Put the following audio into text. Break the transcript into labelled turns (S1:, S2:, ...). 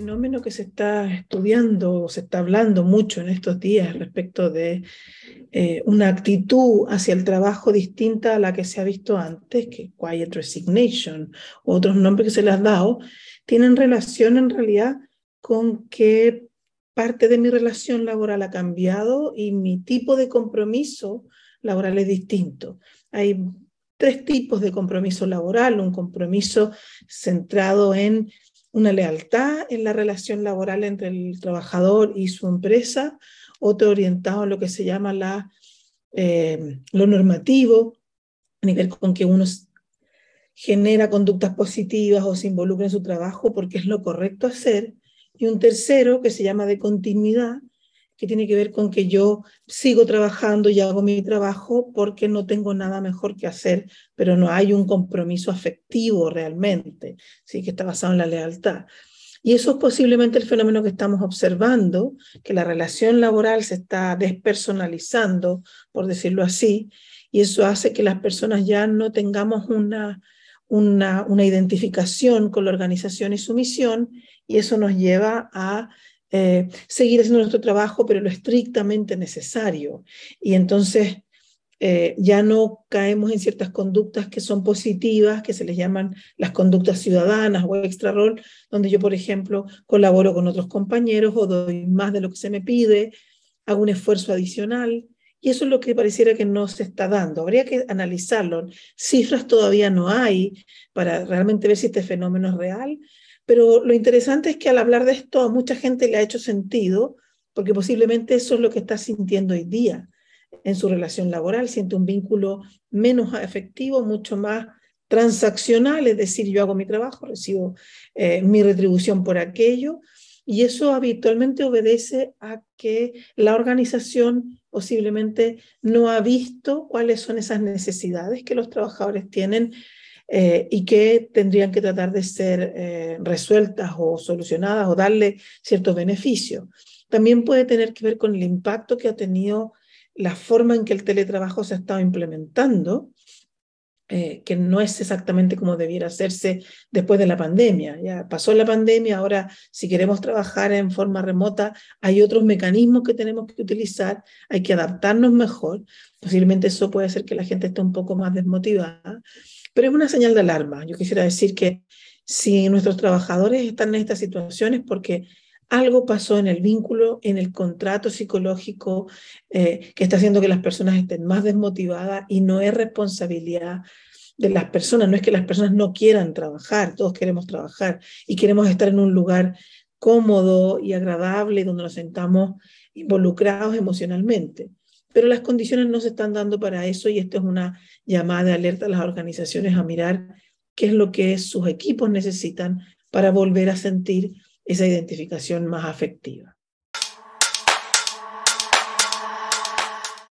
S1: fenómeno que se está estudiando, o se está hablando mucho en estos días respecto de eh, una actitud hacia el trabajo distinta a la que se ha visto antes, que Quiet Resignation, u otros nombres que se le han dado, tienen relación en realidad con que parte de mi relación laboral ha cambiado y mi tipo de compromiso laboral es distinto. Hay tres tipos de compromiso laboral, un compromiso centrado en una lealtad en la relación laboral entre el trabajador y su empresa, otro orientado a lo que se llama la, eh, lo normativo, a nivel con que uno genera conductas positivas o se involucra en su trabajo porque es lo correcto hacer, y un tercero que se llama de continuidad, que tiene que ver con que yo sigo trabajando y hago mi trabajo porque no tengo nada mejor que hacer, pero no hay un compromiso afectivo realmente, ¿sí? que está basado en la lealtad. Y eso es posiblemente el fenómeno que estamos observando, que la relación laboral se está despersonalizando, por decirlo así, y eso hace que las personas ya no tengamos una, una, una identificación con la organización y su misión, y eso nos lleva a eh, seguir haciendo nuestro trabajo, pero lo estrictamente necesario. Y entonces eh, ya no caemos en ciertas conductas que son positivas, que se les llaman las conductas ciudadanas o extra rol, donde yo, por ejemplo, colaboro con otros compañeros o doy más de lo que se me pide, hago un esfuerzo adicional. Y eso es lo que pareciera que no se está dando. Habría que analizarlo. Cifras todavía no hay para realmente ver si este fenómeno es real, pero lo interesante es que al hablar de esto a mucha gente le ha hecho sentido, porque posiblemente eso es lo que está sintiendo hoy día en su relación laboral. Siente un vínculo menos efectivo, mucho más transaccional, es decir, yo hago mi trabajo, recibo eh, mi retribución por aquello, y eso habitualmente obedece a que la organización posiblemente no ha visto cuáles son esas necesidades que los trabajadores tienen eh, y que tendrían que tratar de ser eh, resueltas o solucionadas o darle ciertos beneficios. También puede tener que ver con el impacto que ha tenido la forma en que el teletrabajo se ha estado implementando eh, que no es exactamente como debiera hacerse después de la pandemia. Ya pasó la pandemia, ahora si queremos trabajar en forma remota, hay otros mecanismos que tenemos que utilizar, hay que adaptarnos mejor. Posiblemente eso puede hacer que la gente esté un poco más desmotivada, pero es una señal de alarma. Yo quisiera decir que si nuestros trabajadores están en estas situaciones porque algo pasó en el vínculo, en el contrato psicológico eh, que está haciendo que las personas estén más desmotivadas y no es responsabilidad de las personas, no es que las personas no quieran trabajar, todos queremos trabajar y queremos estar en un lugar cómodo y agradable donde nos sentamos involucrados emocionalmente. Pero las condiciones no se están dando para eso y esto es una llamada de alerta a las organizaciones a mirar qué es lo que sus equipos necesitan para volver a sentir esa identificación más afectiva.